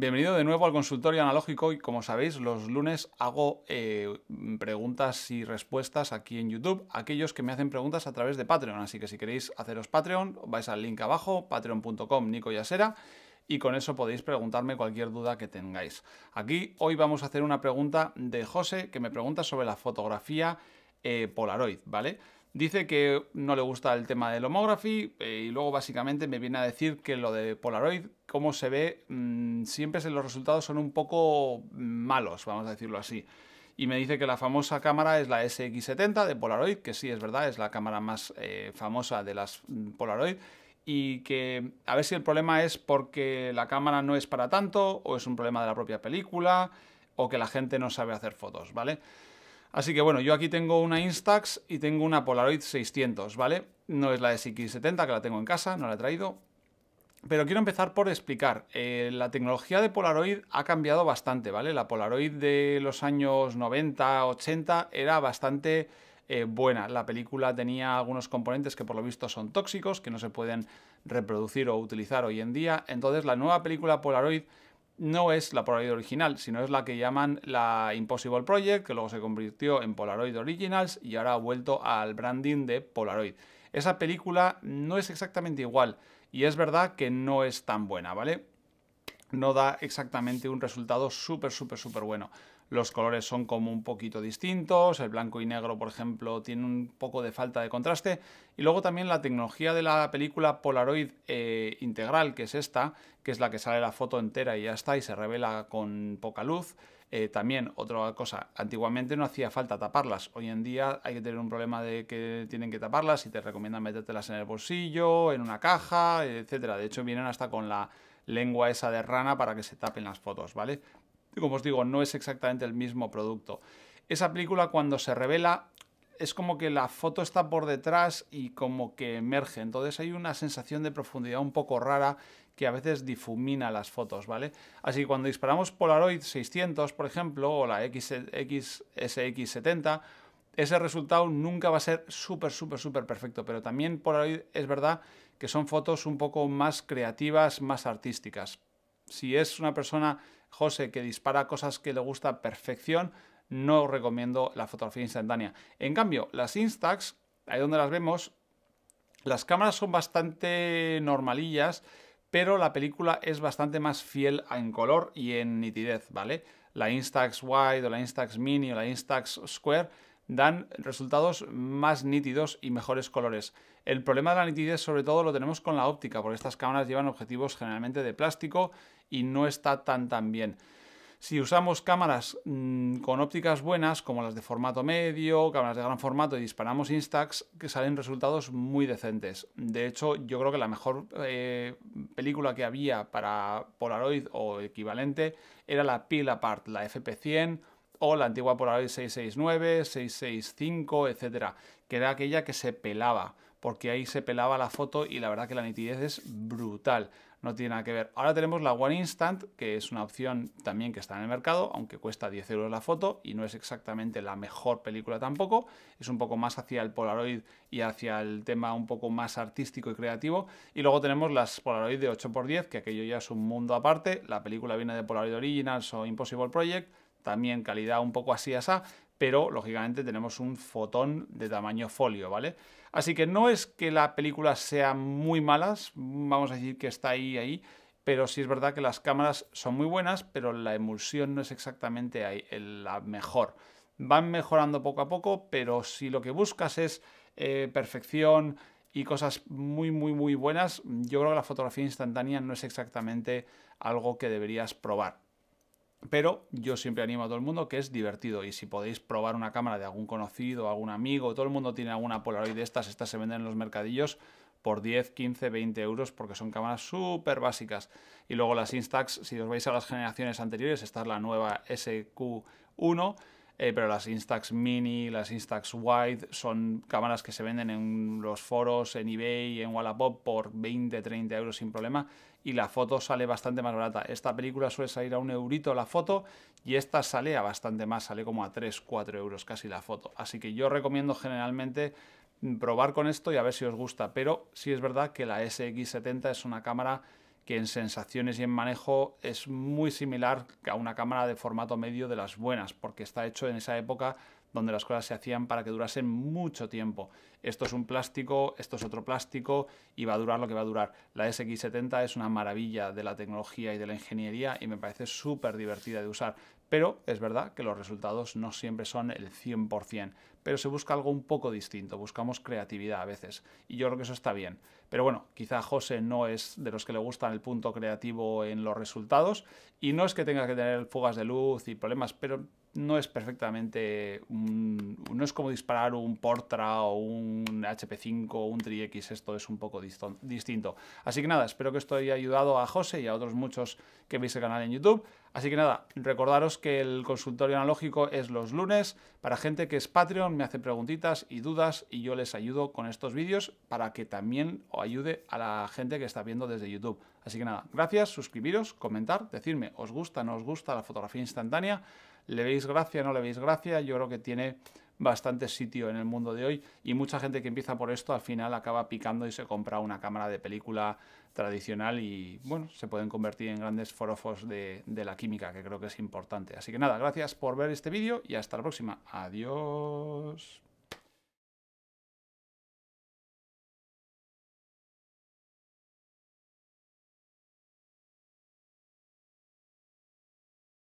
Bienvenido de nuevo al consultorio analógico y como sabéis los lunes hago eh, preguntas y respuestas aquí en YouTube, aquellos que me hacen preguntas a través de Patreon, así que si queréis haceros Patreon vais al link abajo, patreon.com nicoyasera y con eso podéis preguntarme cualquier duda que tengáis. Aquí hoy vamos a hacer una pregunta de José que me pregunta sobre la fotografía eh, Polaroid, ¿vale? Dice que no le gusta el tema del homography eh, y luego básicamente me viene a decir que lo de Polaroid, como se ve, mm, siempre los resultados son un poco malos, vamos a decirlo así. Y me dice que la famosa cámara es la SX70 de Polaroid, que sí es verdad, es la cámara más eh, famosa de las mm, Polaroid. Y que a ver si el problema es porque la cámara no es para tanto, o es un problema de la propia película, o que la gente no sabe hacer fotos, ¿vale? Así que bueno, yo aquí tengo una Instax y tengo una Polaroid 600, ¿vale? No es la SX70 que la tengo en casa, no la he traído. Pero quiero empezar por explicar. Eh, la tecnología de Polaroid ha cambiado bastante, ¿vale? La Polaroid de los años 90, 80 era bastante... Eh, buena. La película tenía algunos componentes que por lo visto son tóxicos, que no se pueden reproducir o utilizar hoy en día. Entonces la nueva película Polaroid no es la Polaroid original, sino es la que llaman la Impossible Project, que luego se convirtió en Polaroid Originals y ahora ha vuelto al branding de Polaroid. Esa película no es exactamente igual y es verdad que no es tan buena, ¿vale? No da exactamente un resultado súper, súper, súper bueno los colores son como un poquito distintos, el blanco y negro, por ejemplo, tiene un poco de falta de contraste, y luego también la tecnología de la película Polaroid eh, integral, que es esta, que es la que sale la foto entera y ya está, y se revela con poca luz. Eh, también, otra cosa, antiguamente no hacía falta taparlas. Hoy en día hay que tener un problema de que tienen que taparlas y te recomiendan metértelas en el bolsillo, en una caja, etc. De hecho, vienen hasta con la lengua esa de rana para que se tapen las fotos, ¿vale? como os digo, no es exactamente el mismo producto. Esa película cuando se revela es como que la foto está por detrás y como que emerge. Entonces hay una sensación de profundidad un poco rara que a veces difumina las fotos, ¿vale? Así que cuando disparamos Polaroid 600, por ejemplo, o la XSX70, ese resultado nunca va a ser súper, súper, súper perfecto. Pero también Polaroid es verdad que son fotos un poco más creativas, más artísticas. Si es una persona, José, que dispara cosas que le gusta perfección, no recomiendo la fotografía instantánea. En cambio, las Instax, ahí donde las vemos, las cámaras son bastante normalillas, pero la película es bastante más fiel en color y en nitidez, ¿vale? La Instax Wide o la Instax Mini o la Instax Square dan resultados más nítidos y mejores colores. El problema de la nitidez sobre todo lo tenemos con la óptica, porque estas cámaras llevan objetivos generalmente de plástico y no está tan tan bien. Si usamos cámaras mm, con ópticas buenas, como las de formato medio, cámaras de gran formato y disparamos Instax, que salen resultados muy decentes. De hecho, yo creo que la mejor eh, película que había para Polaroid o equivalente era la Peel Apart, la FP100 o la antigua Polaroid 669, 665, etcétera, que era aquella que se pelaba, porque ahí se pelaba la foto y la verdad que la nitidez es brutal, no tiene nada que ver. Ahora tenemos la One Instant, que es una opción también que está en el mercado, aunque cuesta 10 euros la foto y no es exactamente la mejor película tampoco, es un poco más hacia el Polaroid y hacia el tema un poco más artístico y creativo. Y luego tenemos las Polaroid de 8x10, que aquello ya es un mundo aparte, la película viene de Polaroid Originals o Impossible Project, también calidad un poco así asá, pero lógicamente tenemos un fotón de tamaño folio, ¿vale? Así que no es que la película sea muy malas, vamos a decir que está ahí, ahí, pero sí es verdad que las cámaras son muy buenas, pero la emulsión no es exactamente la mejor. Van mejorando poco a poco, pero si lo que buscas es eh, perfección y cosas muy, muy, muy buenas, yo creo que la fotografía instantánea no es exactamente algo que deberías probar. Pero yo siempre animo a todo el mundo que es divertido y si podéis probar una cámara de algún conocido, algún amigo, todo el mundo tiene alguna Polaroid de estas, estas se venden en los mercadillos por 10, 15, 20 euros porque son cámaras súper básicas. Y luego las Instax, si os vais a las generaciones anteriores, esta es la nueva SQ1 eh, pero las Instax Mini, las Instax Wide son cámaras que se venden en los foros, en eBay, en Wallapop por 20, 30 euros sin problema y la foto sale bastante más barata. Esta película suele salir a un eurito la foto y esta sale a bastante más, sale como a 3, 4 euros casi la foto. Así que yo recomiendo generalmente mm, probar con esto y a ver si os gusta, pero sí es verdad que la SX70 es una cámara que en sensaciones y en manejo es muy similar a una cámara de formato medio de las buenas, porque está hecho en esa época donde las cosas se hacían para que durasen mucho tiempo. Esto es un plástico, esto es otro plástico y va a durar lo que va a durar. La SX70 es una maravilla de la tecnología y de la ingeniería y me parece súper divertida de usar, pero es verdad que los resultados no siempre son el 100%, pero se busca algo un poco distinto, buscamos creatividad a veces, y yo creo que eso está bien. Pero bueno, quizá José no es de los que le gustan el punto creativo en los resultados, y no es que tenga que tener fugas de luz y problemas, pero no es perfectamente. no es como disparar un Portra o un HP5 o un Tri-X, esto es un poco distinto. Así que nada, espero que esto haya ayudado a José y a otros muchos que veis el canal en YouTube. Así que nada, recordaros que el consultorio analógico es los lunes para gente que es Patreon, me hace preguntitas y dudas y yo les ayudo con estos vídeos para que también os ayude a la gente que está viendo desde YouTube. Así que nada, gracias, suscribiros, comentar, decirme, os gusta, no os gusta la fotografía instantánea. ¿Le veis gracia? ¿No le veis gracia? Yo creo que tiene bastante sitio en el mundo de hoy y mucha gente que empieza por esto al final acaba picando y se compra una cámara de película tradicional y bueno, se pueden convertir en grandes forofos de, de la química que creo que es importante. Así que nada, gracias por ver este vídeo y hasta la próxima. Adiós.